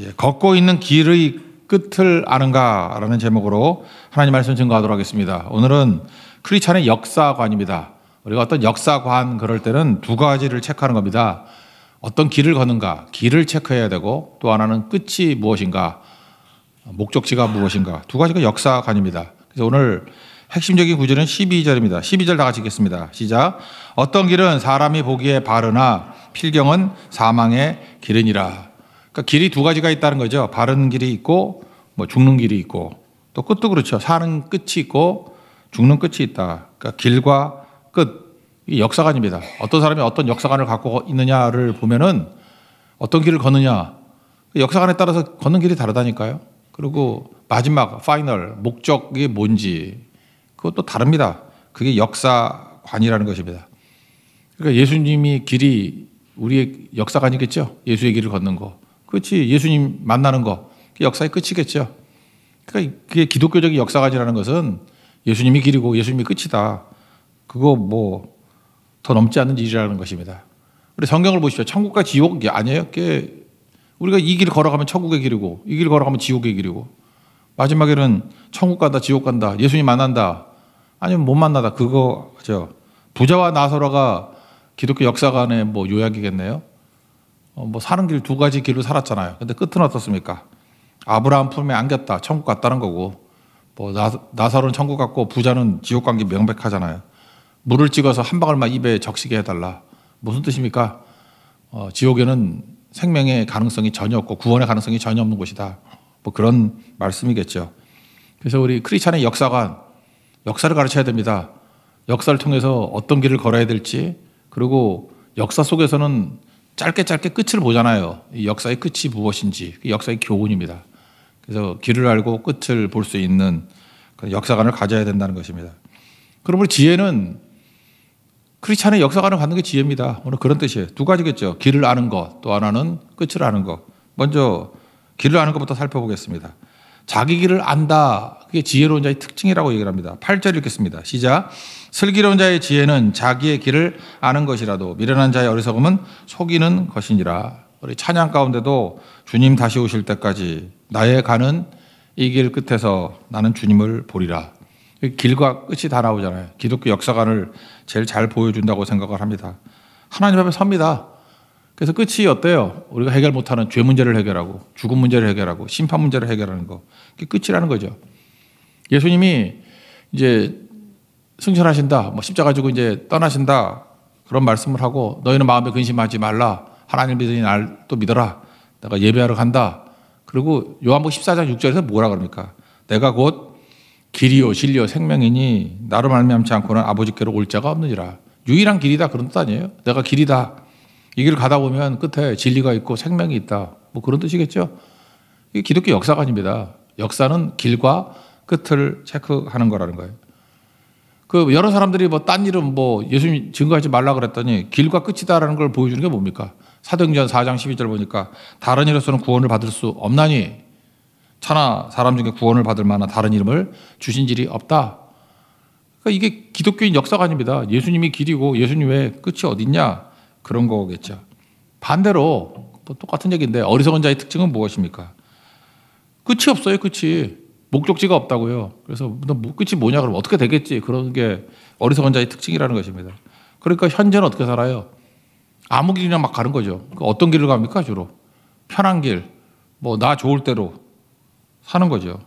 예, 걷고 있는 길의 끝을 아는가라는 제목으로 하나님 말씀 증거하도록 하겠습니다. 오늘은 크리스천의 역사관입니다. 우리가 어떤 역사관 그럴 때는 두 가지를 체크하는 겁니다. 어떤 길을 걷는가, 길을 체크해야 되고 또 하나는 끝이 무엇인가, 목적지가 무엇인가 두 가지가 역사관입니다. 그래서 오늘 핵심적인 구절은 12절입니다. 12절 다 같이 읽겠습니다. 시작. 어떤 길은 사람이 보기에 바르나 필경은 사망의 길이니라. 그러니까 길이 두 가지가 있다는 거죠. 바른 길이 있고 뭐 죽는 길이 있고 또 끝도 그렇죠. 사는 끝이 있고 죽는 끝이 있다. 그러니까 길과 끝. 역사관입니다. 어떤 사람이 어떤 역사관을 갖고 있느냐를 보면은 어떤 길을 걷느냐. 그 역사관에 따라서 걷는 길이 다르다니까요. 그리고 마지막, 파이널, 목적이 뭔지. 그것도 다릅니다. 그게 역사관이라는 것입니다. 그러니까 예수님이 길이 우리의 역사관이겠죠. 예수의 길을 걷는 거. 그렇지. 예수님 만나는 거. 그 역사의 끝이겠죠. 그러니까 그게 기독교적인 역사관이라는 것은 예수님이 길이고 예수님이 끝이다. 그거 뭐 더 넘지 않는 일이라는 것입니다. 우리 성경을 보십시오. 천국과 지옥이 아니에요. 우리가 이길을 걸어가면 천국의 길이고 이길을 걸어가면 지옥의 길이고 마지막에는 천국 간다, 지옥 간다, 예수님 만난다, 아니면 못 만나다. 그거 죠 부자와 나서라가 기독교 역사관의 뭐 요약이겠네요. 어, 뭐 사는 길 두 가지 길로 살았잖아요. 근데 끝은 어떻습니까? 아브라함 품에 안겼다. 천국 갔다는 거고, 뭐 나, 사로는 천국 갔고 부자는 지옥 간게 명백하잖아요. 물을 찍어서 한 방울만 입에 적시게 해달라. 무슨 뜻입니까? 어, 지옥에는 생명의 가능성이 전혀 없고 구원의 가능성이 전혀 없는 곳이다. 뭐 그런 말씀이겠죠. 그래서 우리 크리스찬의 역사관 역사를 가르쳐야 됩니다. 역사를 통해서 어떤 길을 걸어야 될지 그리고 역사 속에서는 짧게 짧게 끝을 보잖아요. 역사의 끝이 무엇인지 역사의 교훈입니다. 그래서 길을 알고 끝을 볼 수 있는 역사관을 가져야 된다는 것입니다. 그러므로 지혜는 크리스찬의 역사관을 갖는 게 지혜입니다. 오늘 그런 뜻이에요. 두 가지겠죠. 길을 아는 것, 또 하나는 끝을 아는 것. 먼저 길을 아는 것부터 살펴보겠습니다. 자기 길을 안다. 그게 지혜로운 자의 특징이라고 얘기를 합니다. 8절 읽겠습니다. 시작. 슬기로운 자의 지혜는 자기의 길을 아는 것이라도 미련한 자의 어리석음은 속이는 것이니라. 우리 찬양 가운데도 주님 다시 오실 때까지 나의 가는 이 길 끝에서 나는 주님을 보리라. 길과 끝이 다 나오잖아요. 기독교 역사관을 제일 잘 보여준다고 생각을 합니다. 하나님 앞에 섭니다. 그래서 끝이 어때요? 우리가 해결 못하는 죄 문제를 해결하고 죽음 문제를 해결하고 심판 문제를 해결하는 거. 그게 끝이라는 거죠. 예수님이 이제 승천하신다, 뭐 십자 가지고 이제 떠나신다 그런 말씀을 하고 너희는 마음에 근심하지 말라. 하나님 믿으니 날 또 믿어라. 내가 예배하러 간다. 그리고 요한복 14장 6절에서 뭐라 그럽니까? 내가 곧 길이요 진리요 생명이니 나로 말미암지 않고는 아버지께로 올 자가 없느니라. 유일한 길이다 그런 뜻 아니에요? 내가 길이다. 이길 가다 보면 끝에 진리가 있고 생명이 있다. 뭐 그런 뜻이겠죠. 이 기독교 역사관입니다. 역사는 길과 끝을 체크하는 거라는 거예요. 그 여러 사람들이 뭐딴 일은 뭐 예수님 증거하지 말라 그랬더니 길과 끝이다라는 걸 보여주는 게 뭡니까? 사도행전 4장 12절 보니까 다른 이로서는 구원을 받을 수 없나니 차나 사람 중에 구원을 받을 만한 다른 이름을 주신 질이 없다. 그러니까 이게 기독교인 역사관입니다. 예수님이 길이고 예수님의 끝이 어딨냐? 그런 거겠죠. 반대로 똑같은 얘기인데 어리석은 자의 특징은 무엇입니까? 끝이 없어요, 끝이. 목적지가 없다고요. 그래서 뭐 끝이 뭐냐 그러면 어떻게 되겠지. 그런 게 어리석은 자의 특징이라는 것입니다. 그러니까 현재는 어떻게 살아요? 아무 길이나 막 가는 거죠. 그 어떤 길을 갑니까, 주로? 편한 길, 뭐, 나 좋을 대로 사는 거죠.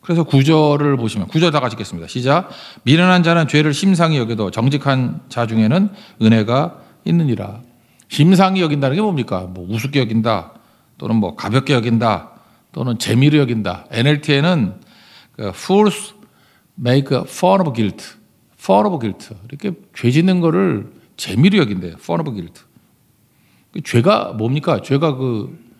그래서 구절을 보시면, 구절 다 같이 읽겠습니다. 시작. 미련한 자는 죄를 심상히 여겨도 정직한 자 중에는 은혜가 있느니라. 심상히 여긴다는 게 뭡니까? 뭐 우습게 여긴다, 또는 뭐 가볍게 여긴다, 또는 재미로 여긴다. NLT에는 그 fools make fun of guilt, fun of guilt. 이렇게 죄 짓는 거를 재미로 여긴대요. fun of guilt. 그 죄가 뭡니까? 죄가 그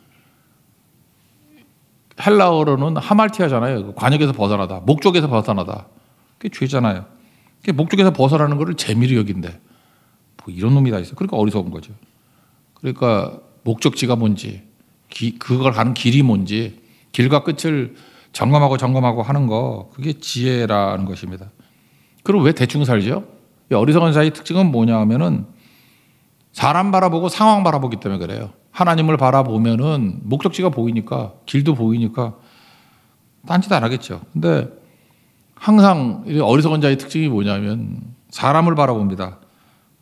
헬라어로는 하말티아잖아요. 그 관역에서 벗어나다, 목적에서 벗어나다. 그게 죄잖아요. 그게 목적에서 벗어나는 것을 재미로 여긴대. 뭐 이런 놈이 다 있어. 그러니까 어리석은 거죠. 그러니까 목적지가 뭔지, 기, 그걸 가는 길이 뭔지, 길과 끝을 점검하고 점검하고 하는 거, 그게 지혜라는 것입니다. 그럼 왜 대충 살죠? 어리석은 자의 특징은 뭐냐 하면은 사람 바라보고 상황 바라보기 때문에 그래요. 하나님을 바라보면은 목적지가 보이니까, 길도 보이니까, 딴짓 안 하겠죠. 근데 항상 어리석은 자의 특징이 뭐냐면 사람을 바라봅니다.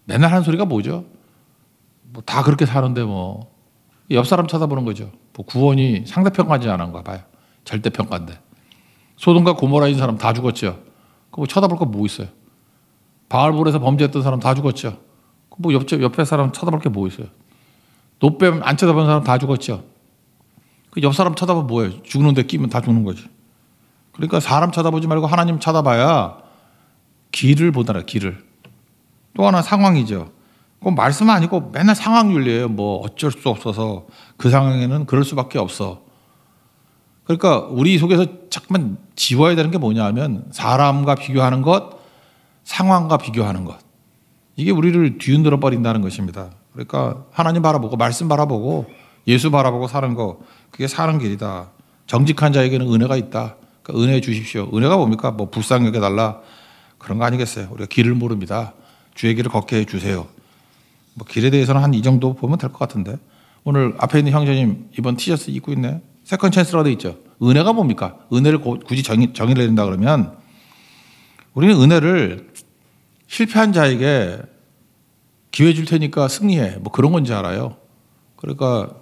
맨날 하는 소리가 뭐죠? 뭐 다 그렇게 사는데 뭐 옆 사람 쳐다보는 거죠. 뭐 구원이 상대평가지 않은가 봐요. 절대평가인데. 소돔과 고모라인 사람 다 죽었죠. 그뭐 쳐다볼 거 뭐 있어요? 바알볼에서 범죄했던 사람 다 죽었죠. 뭐 옆에, 옆에 사람 쳐다볼 게 뭐 있어요? 노뱀 안 쳐다본 사람 다 죽었죠. 그 옆 사람 쳐다보면 뭐예요? 죽는데 끼면 다 죽는 거지. 그러니까 사람 쳐다보지 말고 하나님 쳐다봐야 길을 보더라, 길을. 또 하나 상황이죠. 그 말씀 아니고 맨날 상황윤리예요. 뭐 어쩔 수 없어서 그 상황에는 그럴 수밖에 없어. 그러니까 우리 속에서 자꾸만 지워야 되는 게 뭐냐 하면 사람과 비교하는 것, 상황과 비교하는 것. 이게 우리를 뒤흔들어 버린다는 것입니다. 그러니까 하나님 바라보고 말씀 바라보고 예수 바라보고 사는 거 그게 사는 길이다. 정직한 자에게는 은혜가 있다. 그러니까 은혜 주십시오. 은혜가 뭡니까? 뭐 불쌍하게 달라 그런 거 아니겠어요? 우리가 길을 모릅니다. 주의 길을 걷게 해주세요. 뭐 길에 대해서는 한 이 정도 보면 될 것 같은데. 오늘 앞에 있는 형제님 이번 티셔츠 입고 있네. 세컨 찬스라고 있죠. 은혜가 뭡니까? 은혜를 굳이 정의, 정의를 내린다 그러면 우리는 은혜를 실패한 자에게 기회 줄 테니까 승리해. 뭐 그런 건지 알아요. 그러니까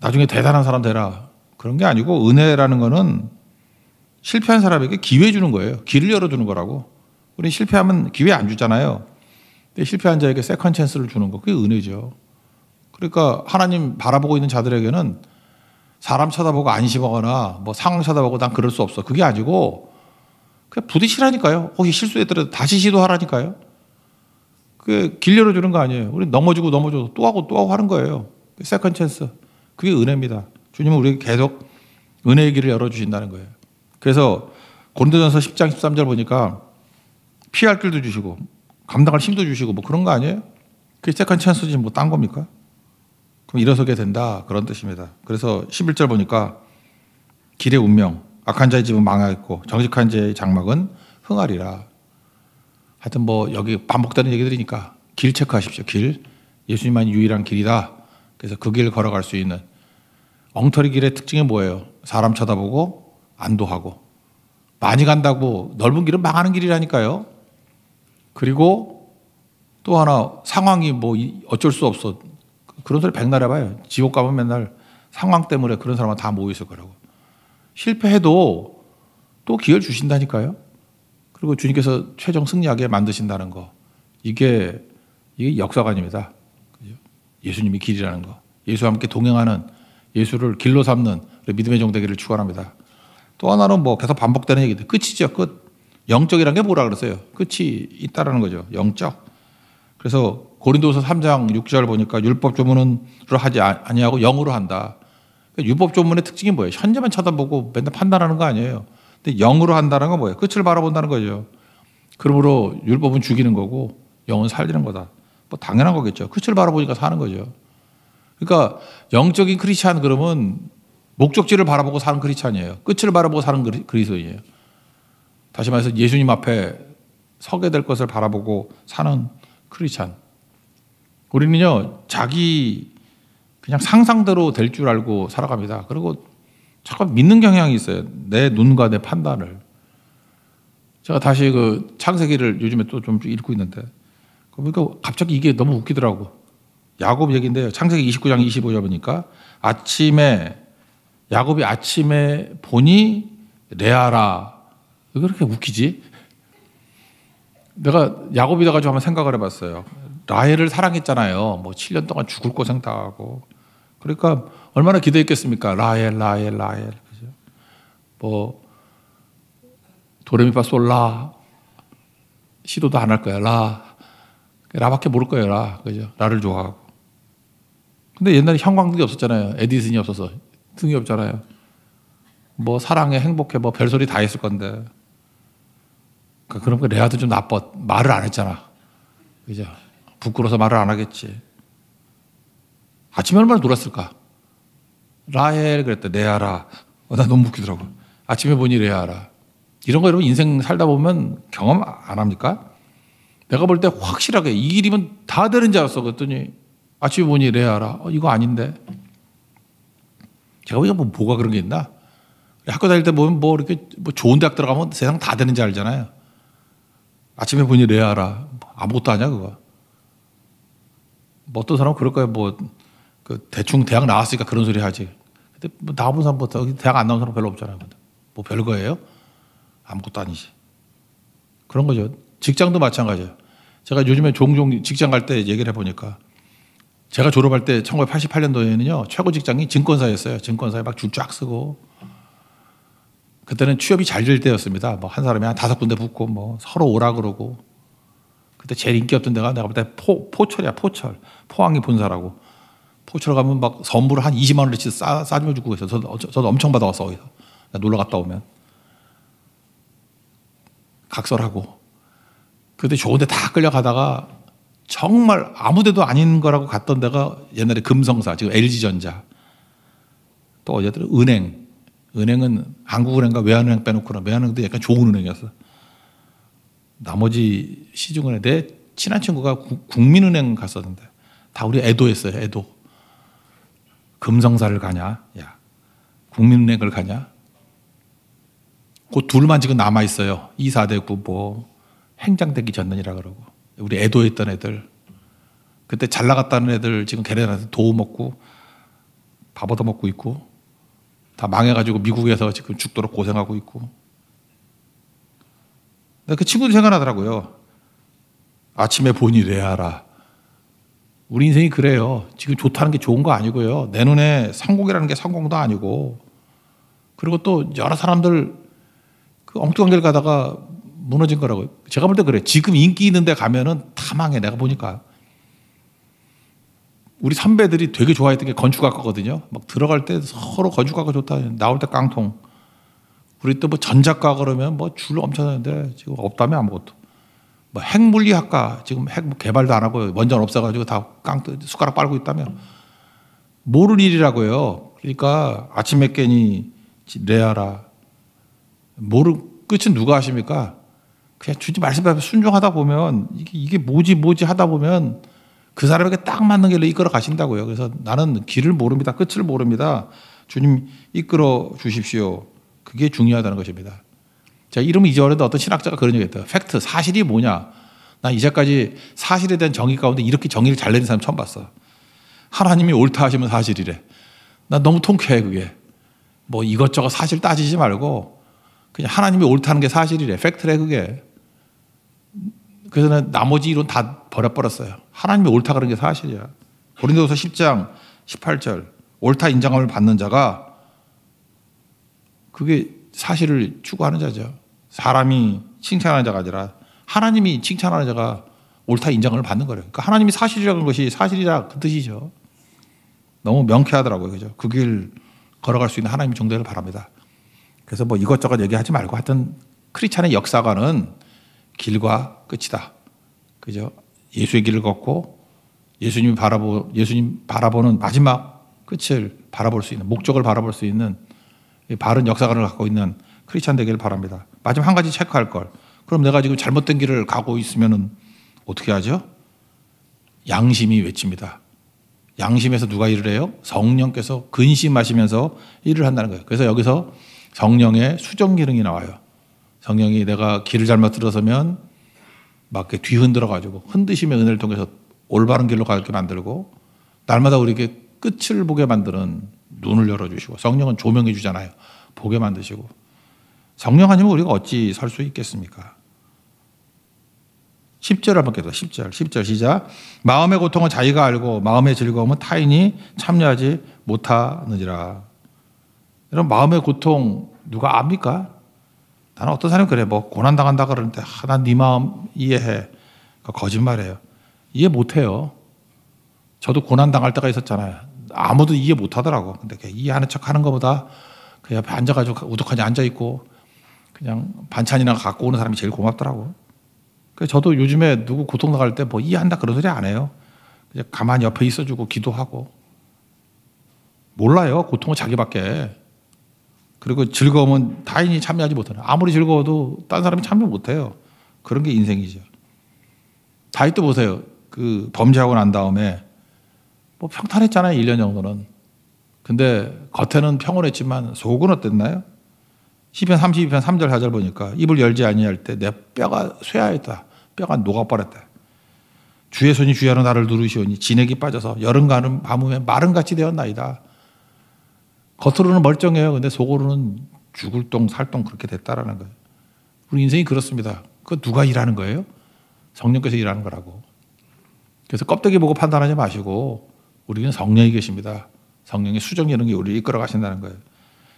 나중에 대단한 사람 되라. 그런 게 아니고 은혜라는 거는 실패한 사람에게 기회 주는 거예요. 길을 열어주는 거라고. 우리 실패하면 기회 안 주잖아요. 근데 실패한 자에게 세컨 찬스를 주는 거 그게 은혜죠. 그러니까 하나님 바라보고 있는 자들에게는 사람 쳐다보고 안심하거나 뭐 상황 쳐다보고 난 그럴 수 없어. 그게 아니고 그냥 부딪히라니까요. 혹시 실수했더라도 다시 시도하라니까요. 그게 길 열어주는 거 아니에요. 우리 넘어지고 넘어져도 또 하고 또 하고 하는 거예요. 세컨 찬스. 그게 은혜입니다. 주님은 우리 계속 은혜의 길을 열어주신다는 거예요. 그래서 고린도전서 10장 13절 보니까 피할 길도 주시고 감당할 힘도 주시고 뭐 그런 거 아니에요? 그게 세컨 찬스지 뭐 딴 겁니까? 그럼 일어서게 된다 그런 뜻입니다. 그래서 11절 보니까 길의 운명 악한 자의 집은 망하겠고 정직한 자의 장막은 흥하리라. 하여튼 뭐 여기 반복되는 얘기들이니까 길 체크하십시오. 길 예수님만 유일한 길이다. 그래서 그 길 걸어갈 수 있는 엉터리 길의 특징이 뭐예요? 사람 쳐다보고 안도하고 많이 간다고 넓은 길은 망하는 길이라니까요. 그리고 또 하나 상황이 뭐 어쩔 수 없어. 그런 소리 백날 해봐요. 지옥 가면 맨날 상황 때문에 그런 사람은 다 모여있을 거라고. 실패해도 또 기회를 주신다니까요. 그리고 주님께서 최종 승리하게 만드신다는 거. 이게, 이게 역사관입니다. 예수님이 길이라는 거. 예수와 함께 동행하는 예수를 길로 삼는 믿음의 정대기를 축원합니다또 하나는 뭐 계속 반복되는 얘기들. 끝이죠, 끝. 영적이라는게 뭐라 그랬어요? 끝이 있다라는 거죠. 영적. 그래서 고린도서 3장 6절 보니까 율법 조문으로 하지 아, 아니하고 영으로 한다. 그러니까 율법 조문의 특징이 뭐예요? 현재만 쳐다보고 맨날 판단하는 거 아니에요. 근데 영으로 한다는 건 뭐예요? 끝을 바라본다는 거죠. 그러므로 율법은 죽이는 거고 영은 살리는 거다. 뭐 당연한 거겠죠. 끝을 바라보니까 사는 거죠. 그러니까 영적인 크리스찬 그러면 목적지를 바라보고 사는 크리스찬이에요. 끝을 바라보고 사는 그리스도인이에요. 다시 말해서 예수님 앞에 서게 될 것을 바라보고 사는 크리스찬. 우리는요, 자기 그냥 상상대로 될 줄 알고 살아갑니다. 그리고 자꾸 믿는 경향이 있어요. 내 눈과 내 판단을. 제가 다시 그 창세기를 요즘에 또 좀 읽고 있는데, 그러니까 갑자기 이게 너무 웃기더라고. 야곱 얘기인데요. 창세기 29장 25절 보니까 아침에 야곱이 아침에 보니 레아라 왜 그렇게 웃기지? 내가 야곱이다 가지 한번 생각을 해봤어요. 라헬을 사랑했잖아요. 뭐 7년 동안 죽을 고생 다 하고. 그러니까 얼마나 기대했겠습니까? 라헬, 라헬, 라헬. 그죠? 뭐, 도레미파 솔라. 시도도 안 할 거야, 라. 라밖에 모를 거예요, 라. 그죠? 라를 좋아하고. 근데 옛날에 형광등이 없었잖아요. 에디슨이 없어서. 등이 없잖아요. 뭐, 사랑해, 행복해, 뭐, 별소리 다 했을 건데. 그러니까 레아도 좀 나빠. 말을 안 했잖아. 그죠? 부끄러워서 말을 안 하겠지. 아침에 얼마나 놀았을까? 라헬 그랬다. 레아라. 어, 나 너무 웃기더라고. 아침에 보니 레아라. 이런 거 여러분 인생 살다 보면 경험 안 합니까? 내가 볼 때 확실하게 이 길이면 다 되는 줄 알았어. 그랬더니 아침에 보니 레아라. 어, 이거 아닌데. 제가 보니까 뭐 뭐가 그런 게 있나? 학교 다닐 때 보면 뭐 이렇게 뭐 좋은 대학 들어가면 세상 다 되는 줄 알잖아요. 아침에 보니 레아라. 아무것도 아니야, 그거. 뭐 어떤 사람은 그럴 거야. 뭐, 그 대충 대학 나왔으니까 그런 소리 하지. 근데 뭐나와 사람부터 대학 안 나온 사람 별로 없잖아요. 뭐 별거예요? 아무것도 아니지. 그런 거죠. 직장도 마찬가지예요. 제가 요즘에 종종 직장 갈 때 얘기를 해보니까 제가 졸업할 때 1988년도에는요, 최고 직장이 증권사였어요. 증권사에 막 줄 쫙 쓰고 그때는 취업이 잘 될 때였습니다. 뭐 한 사람이 한 다섯 군데 붙고 뭐 서로 오라 그러고 그때 제일 인기 없던 데가 내가 볼때 포, 포철이야 포철 포항이 본사라고 포철 가면 막 선물을 한 20만 원어싸 싸주어 주고 그래 저도, 저도 엄청 받아왔어 거기서 놀러 갔다 오면 각설하고 그때 좋은 데 다 끌려가다가 정말 아무 데도 아닌 거라고 갔던 데가 옛날에 금성사 지금 LG전자 또 어제들 은행 은행은 한국은행과 외환은행 빼놓고는 외환은행도 약간 좋은 은행이었어. 나머지 시중은행 내 친한 친구가 구, 국민은행 갔었는데 다 우리 애도했어요. 애도. 금성사를 가냐? 야, 국민은행을 가냐? 그 둘만 지금 남아 있어요. 2, 4대 구뭐 행장되기 전년이라 그러고 우리 애도했던 애들 그때 잘 나갔다는 애들 지금 걔네한테 도움 먹고 밥 얻어 먹고 있고 다 망해가지고 미국에서 지금 죽도록 고생하고 있고. 그 친구도 생각나더라고요. 아침에 보니 레아라. 우리 인생이 그래요. 지금 좋다는 게 좋은 거 아니고요. 내 눈에 성공이라는 게 성공도 아니고. 그리고 또 여러 사람들 그 엉뚱한 길 가다가 무너진 거라고요. 제가 볼 때 그래. 요 지금 인기 있는 데 가면은 다 망해. 내가 보니까. 우리 선배들이 되게 좋아했던 게 건축학과거든요. 막 들어갈 때 서로 건축학과 좋다. 나올 때 깡통. 우리 또 뭐 전작과 그러면 뭐 줄 엄청나는데 지금 없다며 아무것도. 뭐 핵물리학과 지금 핵 뭐 개발도 안 하고 원전 없어가지고 다 깡통 숟가락 빨고 있다며 모를 일이라고요. 그러니까 아침에 깨니 레아라 모르 끝은 누가 하십니까? 그냥 주지 말씀대로 순종하다 보면 이게, 이게 뭐지 뭐지 하다 보면 그 사람에게 딱 맞는 길로 이끌어 가신다고요. 그래서 나는 길을 모릅니다. 끝을 모릅니다. 주님 이끌어 주십시오. 그게 중요하다는 것입니다. 자, 이름 이전에도 어떤 신학자가 그런 얘기 했다. 팩트, 사실이 뭐냐? 나 이제까지 사실에 대한 정의 가운데 이렇게 정의를 잘 내는 사람 처음 봤어. 하나님이 옳다 하시면 사실이래. 나 너무 통쾌해, 그게. 뭐 이것저것 사실 따지지 말고 그냥 하나님이 옳다는 게 사실이래. 팩트래, 그게. 그래서 나머지 이론 다 버려버렸어요. 하나님이 옳다 그런 게 사실이야. 고린도서 10장 18절 옳다 인정함을 받는 자가 그게 사실을 추구하는 자죠. 사람이 칭찬하는 자가 아니라 하나님이 칭찬하는 자가 옳다 인정을 받는 거래요. 그러니까 하나님이 사실이라는 것이 사실이라 그 뜻이죠. 너무 명쾌하더라고요. 그죠? 그 길 걸어갈 수 있는 하나님의 정대를 바랍니다. 그래서 뭐 이것저것 얘기하지 말고 하여튼 크리찬의 역사관은 길과 끝이다. 그죠? 예수의 길을 걷고 예수님이 바라보 예수님 바라보는 마지막 끝을 바라볼 수 있는 목적을 바라볼 수 있는 바른 역사관을 갖고 있는 크리스찬 되기를 바랍니다. 마지막 한 가지 체크할 걸. 그럼 내가 지금 잘못된 길을 가고 있으면 어떻게 하죠? 양심이 외칩니다. 양심에서 누가 일을 해요? 성령께서 근심하시면서 일을 한다는 거예요. 그래서 여기서 성령의 수정 기능이 나와요. 성령이 내가 길을 잘못 들어서면 막 뒤흔들어 가지고 흔드심의 은혜를 통해서 올바른 길로 가게 만들고 날마다 우리에게 끝을 보게 만드는 눈을 열어주시고 성령은 조명해 주잖아요. 보게 만드시고 성령 아니면 우리가 어찌 살 수 있겠습니까? 10절 한번 깨서 10절. 10절 시작. 마음의 고통은 자기가 알고 마음의 즐거움은 타인이 참여하지 못하느니라. 이런 마음의 고통 누가 압니까? 나는 어떤 사람이 그래. 뭐 고난 당한다 그러는데 하나 아, 네 마음 이해해. 거짓말이에요. 이해 못 해요. 저도 고난 당할 때가 있었잖아요. 아무도 이해 못 하더라고. 근데 이해하는 척 하는 것보다 그 옆에 앉아가지고 우두커니 앉아있고 그냥 반찬이나 갖고 오는 사람이 제일 고맙더라고. 그 저도 요즘에 누구 고통 당할때 뭐 이해한다 그런 소리 안 해요. 그냥 가만히 옆에 있어주고 기도하고. 몰라요. 고통은 자기밖에. 그리고 즐거움은 타인이 참여하지 못하는. 아무리 즐거워도 딴 사람이 참여 못해요. 그런 게 인생이죠. 다윗도 보세요. 그 범죄하고 난 다음에 뭐 평탄했잖아요. 1년 정도는. 근데 겉에는 평온했지만 속은 어땠나요? 10편 32편 3절 4절 보니까 입을 열지 아니할 때 내 뼈가 쇠하였다. 뼈가 녹아버렸다. 주의 손이 주야로 나를 누르시오니 진액이 빠져서 여름가는 밤에 마름같이 되었나이다. 겉으로는 멀쩡해요. 근데 속으로는 죽을 똥, 살 똥 그렇게 됐다라는 거예요. 우리 인생이 그렇습니다. 그 누가 일하는 거예요? 성령께서 일하는 거라고. 그래서 껍데기 보고 판단하지 마시고 우리는 성령이 계십니다. 성령의 수정 예능이 우리를 이끌어 가신다는 거예요.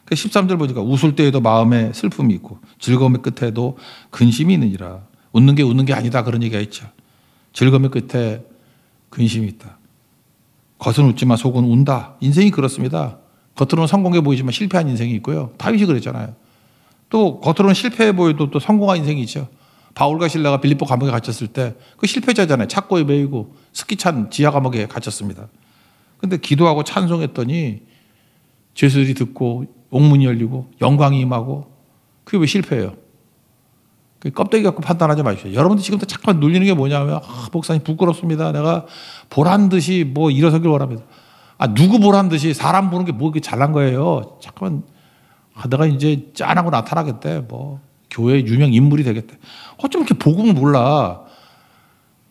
그 13절 보니까 웃을 때에도 마음에 슬픔이 있고 즐거움의 끝에도 근심이 있느니라. 웃는 게 웃는 게 아니다 그런 얘기가 있죠. 즐거움의 끝에 근심이 있다. 겉은 웃지만 속은 운다. 인생이 그렇습니다. 겉으로는 성공해 보이지만 실패한 인생이 있고요. 다윗이 그랬잖아요. 또 겉으로는 실패해 보여도 또 성공한 인생이 있죠. 바울과 신라가 빌립보 감옥에 갇혔을 때 그 실패자잖아요. 착고에 매이고 스키찬 지하 감옥에 갇혔습니다. 근데 기도하고 찬송했더니 죄수들이 듣고 옥문이 열리고 영광이 임하고 그게 왜 실패예요? 껍데기 갖고 판단하지 마십시오. 여러분들 지금 도 잠깐 눌리는 게 뭐냐면 아, 목사님 부끄럽습니다. 내가 보란 듯이 뭐 일어서길 원합니다. 아, 누구 보란 듯이 사람 보는 게 뭐 이렇게 잘난 거예요. 잠깐만 하다가 아, 이제 짠하고 나타나겠대. 뭐 교회 유명 인물이 되겠대. 어쩜 이렇게 복음을 몰라.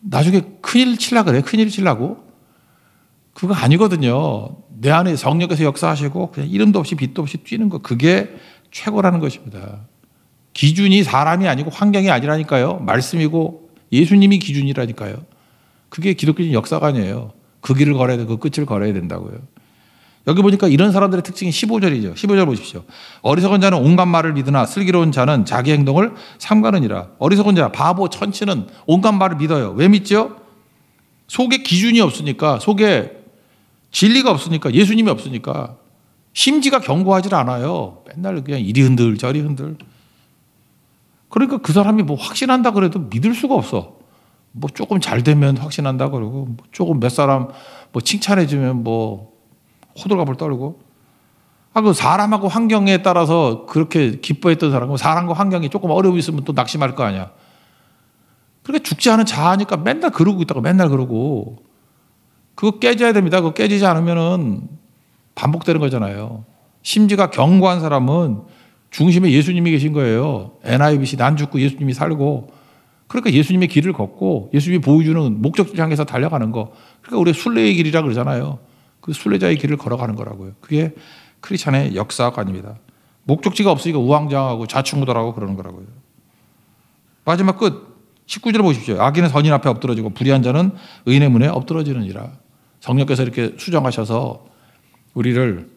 나중에 큰일 칠라 그래. 큰일 칠라고. 그거 아니거든요. 내 안에 성령께서 역사하시고 그냥 이름도 없이 빛도 없이 뛰는 거 그게 최고라는 것입니다. 기준이 사람이 아니고 환경이 아니라니까요. 말씀이고 예수님이 기준이라니까요. 그게 기독교인 역사관이에요. 그 길을 걸어야 돼. 그 끝을 걸어야 된다고요. 여기 보니까 이런 사람들의 특징이 15절이죠. 15절 보십시오. 어리석은 자는 온갖 말을 믿으나 슬기로운 자는 자기 행동을 삼가느니라. 어리석은 자, 바보, 천치는 온갖 말을 믿어요. 왜 믿죠? 속에 기준이 없으니까, 속에 진리가 없으니까, 예수님이 없으니까, 심지가 견고하질 않아요. 맨날 그냥 이리 흔들, 저리 흔들. 그러니까 그 사람이 뭐 확신한다 그래도 믿을 수가 없어. 뭐 조금 잘 되면 확신한다 그러고 뭐 조금 몇 사람 뭐 칭찬해 주면 뭐 호들갑을 떨고 아 그 사람하고 환경에 따라서 그렇게 기뻐했던 사람은 뭐 사람과 환경이 조금 어려움 있으면 또 낙심할 거 아니야. 그러니까 죽지 않은 자아니까 맨날 그러고 있다고 맨날 그러고 그거 깨져야 됩니다. 그거 깨지지 않으면은 반복되는 거잖아요. 심지가 견고한 사람은 중심에 예수님이 계신 거예요. NIBC 난 죽고 예수님이 살고 그러니까 예수님의 길을 걷고 예수님이 보여주는 목적지를 향해서 달려가는 거. 그러니까 우리 순례의 길이라 그러잖아요. 그 순례자의 길을 걸어가는 거라고요. 그게 크리스천의 역사관입니다. 목적지가 없으니까 우왕좌왕하고 좌충우돌하고 그러는 거라고요. 마지막 끝 19절 보십시오. 악인은 선인 앞에 엎드러지고 불의한 자는 의인의 문에 엎드러지는이라. 성령께서 이렇게 수정하셔서 우리를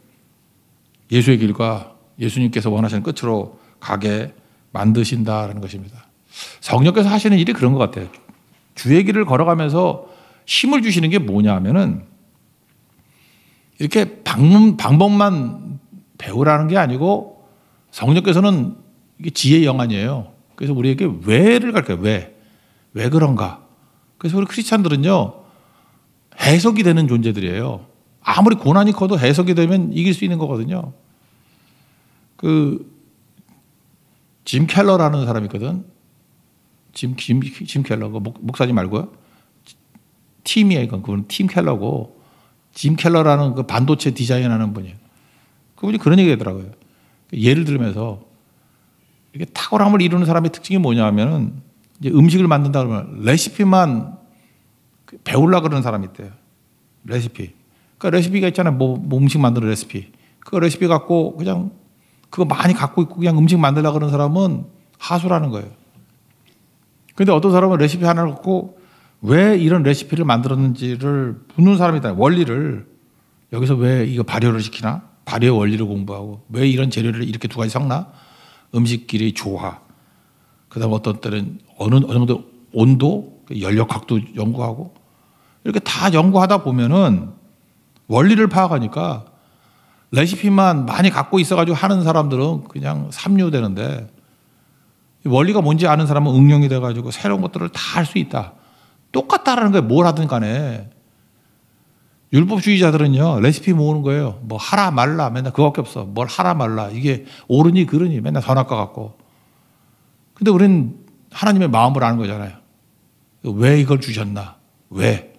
예수의 길과 예수님께서 원하시는 끝으로 가게 만드신다라는 것입니다. 성령께서 하시는 일이 그런 것 같아요. 주의 길을 걸어가면서 힘을 주시는 게 뭐냐 하면은 이렇게 방문, 방법만 배우라는 게 아니고 성령께서는 이게 지혜 영안이에요. 그래서 우리에게 왜를 갈까요? 왜? 왜 그런가? 그래서 우리 크리스찬들은요, 해석이 되는 존재들이에요. 아무리 고난이 커도 해석이 되면 이길 수 있는 거거든요. 그, 짐 켈러라는 사람이 있거든. 짐, 짐, 짐 켈러고 목, 사지 말고요. 팀이에요. 이건 그건 팀 켈러고 짐 켈러라는 그 반도체 디자인하는 분이에요. 그분이 그런 얘기하더라고요. 예를 들면서 이게 탁월함을 이루는 사람의 특징이 뭐냐면은 이제 음식을 만든다 그러면 레시피만 그 배우려 그러는 사람이 있대요. 레시피. 그러니까 레시피가 있잖아요. 뭐, 뭐 음식 만드는 레시피. 그 레시피 갖고 그냥 그거 많이 갖고 있고 그냥 음식 만들려 그러는 사람은 하수라는 거예요. 근데 어떤 사람은 레시피 하나를 갖고 왜 이런 레시피를 만들었는지를 묻는 사람이다. 원리를 여기서 왜 이거 발효를 시키나? 발효 원리를 공부하고 왜 이런 재료를 이렇게 두 가지 섞나? 음식끼리 조화. 그다음 어떤 때는 어느 어느 정도 온도, 연역학도 연구하고 이렇게 다 연구하다 보면은 원리를 파악하니까 레시피만 많이 갖고 있어가지고 하는 사람들은 그냥 삼류되는데 원리가 뭔지 아는 사람은 응용이 돼가지고 새로운 것들을 다 할 수 있다. 똑같다라는 거예요. 뭘 하든 간에. 율법주의자들은요, 레시피 모으는 거예요. 뭐 하라 말라 맨날 그거밖에 없어. 뭘 하라 말라. 이게 옳으니 그르니 맨날 선악과 같고. 근데 우리는 하나님의 마음을 아는 거잖아요. 왜 이걸 주셨나? 왜?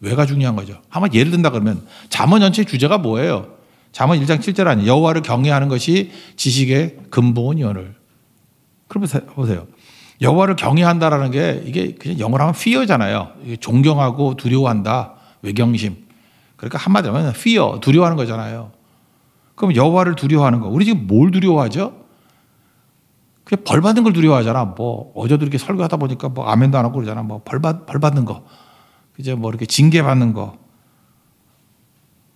왜가 중요한 거죠. 한번 예를 든다 그러면 자문 전체 주제가 뭐예요? 자문 1장 7절 아니에요. 여호와를 경외하는 것이 지식의 근본이오늘. 그러면 보세요. 여호와를 경외한다라는 게 이게 그냥 영어로 하면 fear잖아요. 존경하고 두려워한다. 외경심. 그러니까 한마디로 하면 fear, 두려워하는 거잖아요. 그럼 여호와를 두려워하는 거. 우리 지금 뭘 두려워하죠? 그냥 벌 받는 걸 두려워하잖아. 뭐 어제도 이렇게 설교하다 보니까 뭐 아멘도 안 하고 그러잖아. 뭐 벌받벌 벌 받는 거. 이제 뭐 이렇게 징계 받는 거.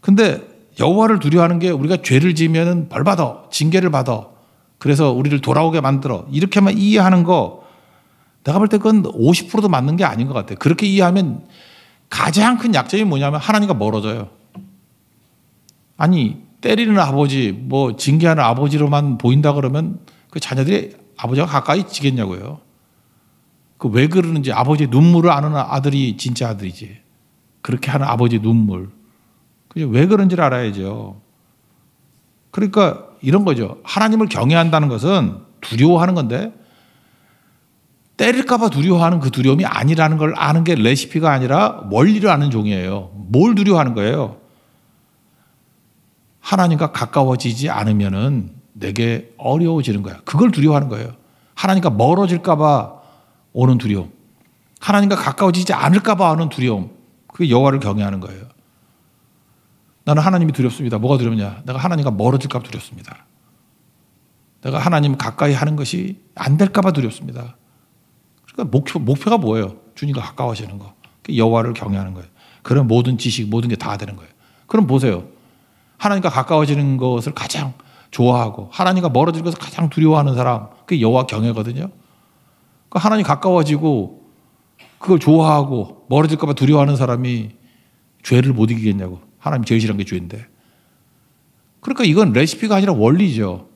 근데 여호와를 두려워하는 게 우리가 죄를 지면벌 받아. 징계를 받아. 그래서 우리를 돌아오게 만들어. 이렇게만 이해하는 거 내가 볼 때 그건 50%도 맞는 게 아닌 것 같아. 요 그렇게 이해하면 가장 큰 약점이 뭐냐면 하나님과 멀어져요. 아니, 때리는 아버지, 뭐 징계하는 아버지로만 보인다 그러면 그 자녀들이 아버지가 가까이 지겠냐고요. 그 왜 그러는지 아버지 눈물을 아는 아들이 진짜 아들이지. 그렇게 하는 아버지 눈물. 그죠? 왜 그런지를 알아야죠. 그러니까 이런 거죠. 하나님을 경외한다는 것은 두려워하는 건데 때릴까봐 두려워하는 그 두려움이 아니라는 걸 아는 게 레시피가 아니라 원리를 아는 종이에요. 뭘 두려워하는 거예요? 하나님과 가까워지지 않으면 내게 어려워지는 거야. 그걸 두려워하는 거예요. 하나님과 멀어질까봐 오는 두려움, 하나님과 가까워지지 않을까봐 오는 두려움, 그게 여와를 경외하는 거예요. 나는 하나님이 두렵습니다. 뭐가 두렵냐? 내가 하나님과 멀어질까 봐 두렵습니다. 내가 하나님 가까이 하는 것이 안 될까 봐 두렵습니다. 그러니까 목표, 목표가 뭐예요? 주님과 가까워지는 거. 여와를 경외하는 거예요. 그런 모든 지식, 모든 게 다 되는 거예요. 그럼 보세요. 하나님과 가까워지는 것을 가장 좋아하고 하나님과 멀어지는 것을 가장 두려워하는 사람, 그게 여와 호 경외거든요. 그러니까 하나님 가까워지고 그걸 좋아하고 멀어질까 봐 두려워하는 사람이 죄를 못 이기겠냐고. 하나님 제시 싫은 게 죄인데. 그러니까 이건 레시피가 아니라 원리죠.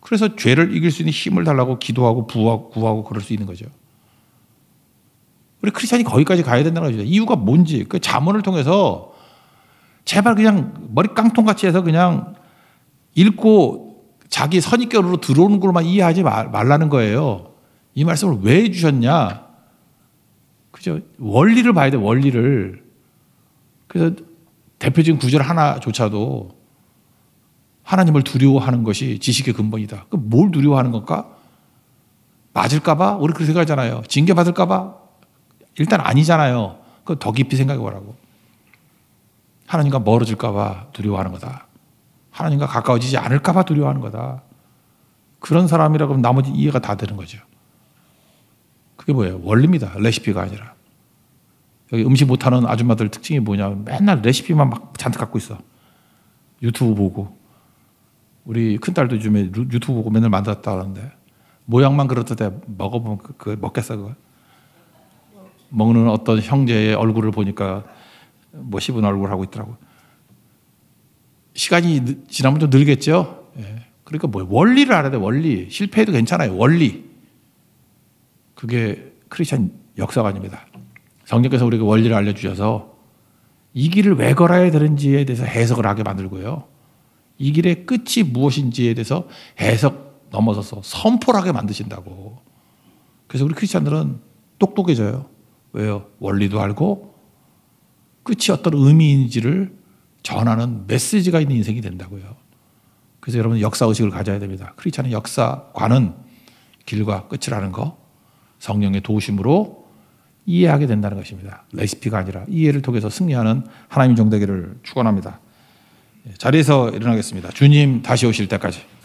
그래서 죄를 이길 수 있는 힘을 달라고 기도하고 부하고 구하고 그럴 수 있는 거죠. 우리 크리스찬이 거기까지 가야 된다는 거죠. 이유가 뭔지 그 자문을 통해서 제발 그냥 머리 깡통같이 해서 그냥 읽고 자기 선입견으로 들어오는 걸만 이해하지 말라는 거예요. 이 말씀을 왜 주셨냐? 그죠? 원리를 봐야 돼, 원리를. 그래서 대표적인 구절 하나조차도 하나님을 두려워하는 것이 지식의 근본이다. 그럼 뭘 두려워하는 건가? 맞을까봐? 우리 그렇게 생각하잖아요. 징계받을까봐? 일단 아니잖아요. 그더 깊이 생각해 보라고. 하나님과 멀어질까봐 두려워하는 거다. 하나님과 가까워지지 않을까봐 두려워하는 거다. 그런 사람이라 그러면 나머지 이해가 다 되는 거죠. 그게 뭐예요? 원리입니다. 레시피가 아니라. 여기 음식 못하는 아줌마들 특징이 뭐냐. 맨날 레시피만 막 잔뜩 갖고 있어. 유튜브 보고. 우리 큰딸도 요즘에 유튜브 보고 맨날 만들었다 그러는데. 모양만 그렇던데 먹어보면 그, 그 먹겠어, 그거? 먹는 어떤 형제의 얼굴을 보니까 뭐 씹은 얼굴 하고 있더라고. 시간이 지나면 좀 늘겠죠? 예. 그러니까 뭐 원리를 알아야 돼, 원리. 실패해도 괜찮아요, 원리. 그게 크리스천 역사관입니다. 성령께서 우리에게 원리를 알려주셔서 이 길을 왜 걸어야 되는지에 대해서 해석을 하게 만들고요. 이 길의 끝이 무엇인지에 대해서 해석 넘어서서 선포하게 를 만드신다고. 그래서 우리 크리스찬들은 똑똑해져요. 왜요? 원리도 알고 끝이 어떤 의미인지를 전하는 메시지가 있는 인생이 된다고요. 그래서 여러분 역사 의식을 가져야 됩니다. 크리스찬의 역사관은 길과 끝이라는 거 성령의 도우심으로 이해하게 된다는 것입니다. 레시피가 아니라 이해를 통해서 승리하는 하나님 정대기를 축원합니다. 예, 자리에서 일어나겠습니다. 주님 다시 오실 때까지.